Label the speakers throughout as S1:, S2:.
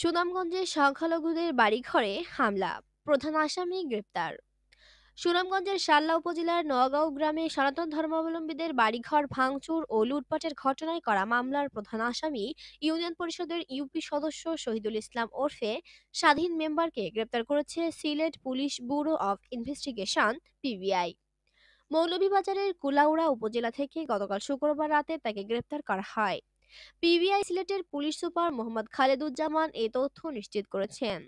S1: সুনামগঞ্জে সংখ্যালঘুদের বাড়িঘরে হামলা প্রধান আসামি গ্রেপ্তার সুনামগঞ্জের শাল্লা উপজেলার নওগাঁও গ্রামে সনাতন ধর্মাবলম্বীদের বাড়িঘর ভাঙচুর ও লুটপাটের ঘটনায় করা মামলার প্রধান আসামি ইউনিয়ন পরিষদের ইউপি সদস্য শহীদুল ইসলাম ওরফে স্বাধীন মেম্বারকে গ্রেপ্তার করেছে Sylhet police bureau of investigation PBI মৌলভীবাজারের কুলাউড়া উপজেলা থেকে গতকাল শুক্রবার রাতে তাকে গ্রেপ্তার করা হয় পিবিআই সিলেটের পুলিশ সুপার মোহাম্মদ খালেদুজ্জামান এ তথ্য নিশ্চিত করেছেন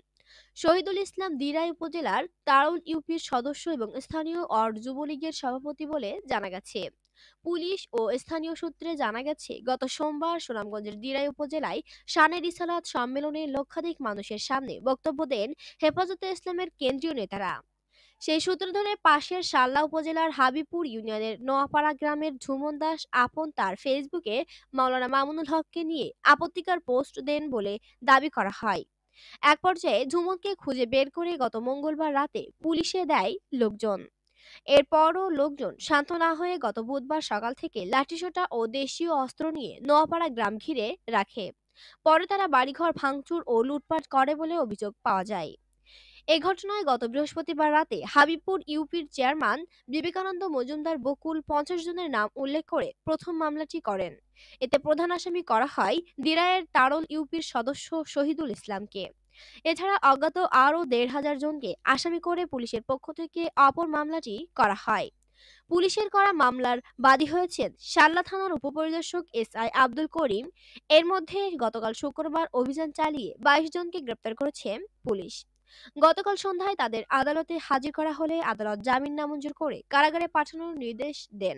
S1: শহীদুল ইসলাম দিরাই উপজেলার তারুল ইউপির সদস্য এবং স্থানীয় অর যুবলীগের সভাপতি বলে জানা গেছে পুলিশ ও স্থানীয় সূত্রে জানা গেছে গত সোমবার সুনামগঞ্জের দিরাই উপজেলায় সানের ইসালাত সম্মেলনে লক্ষাধিক মানুষের সামনে বক্তব্য দেন হেফাজতে ইসলামের কেন্দ্রীয় নেতারা সেই সূত্র ধরে পাশের সাল্লা উপজেলার হাবিপুর ইউনিয়নের নোয়াপাড়া গ্রামের ঝুমন দাস আপন তার ফেসবুকে মাওলানা মামুনুল হককে নিয়ে আপত্তিকর পোস্ট দেন বলে দাবি করা হয় এক পর্যায়ে ঝুমনকে খুঁজে বের করে গত মঙ্গলবার রাতে পুলিশে দেয় লোকজন এরপরও লোকজন শান্ত না হয়ে গত বুধবার সকাল থেকে লাঠিসোটা ও দেশীয় অস্ত্র নিয়ে নোয়াপাড়া গ্রাম ঘিরে রাখে পরে তারা বাড়িঘর ভাঙচুর ও লুটপাট করে বলে অভিযোগ পাওয়া যায় এ ঘটনায় গত বৃহস্পতিবার রাতে হাবিবপুর ইউপির চেয়ারম্যান বিবেকানন্দ মজুমদার বকুল পঞ্চাশ জনের নাম উল্লেখ করে প্রথম মামলাটি করেন এতে প্রধান আসামি করা হয় দিরায়ের তারল ইউপির সদস্য শহীদুল ইসলামকে এছাড়া অজ্ঞাত আরও দেড় হাজার জনকে আসামি করে পুলিশের পক্ষ থেকে অপর মামলাটি করা হয় পুলিশের করা মামলার বাদী হয়েছেন শাল্লা থানার উপপরিদর্শক এস আই আব্দুল করিম এর মধ্যে গতকাল শুক্রবার অভিযান চালিয়ে বাইশ জনকে গ্রেপ্তার করেছে পুলিশ গতকাল সন্ধ্যায় তাদের আদালতে হাজির করা হলে আদালত জামিন নামঞ্জুর করে কারাগারে পাঠানোর নির্দেশ দেন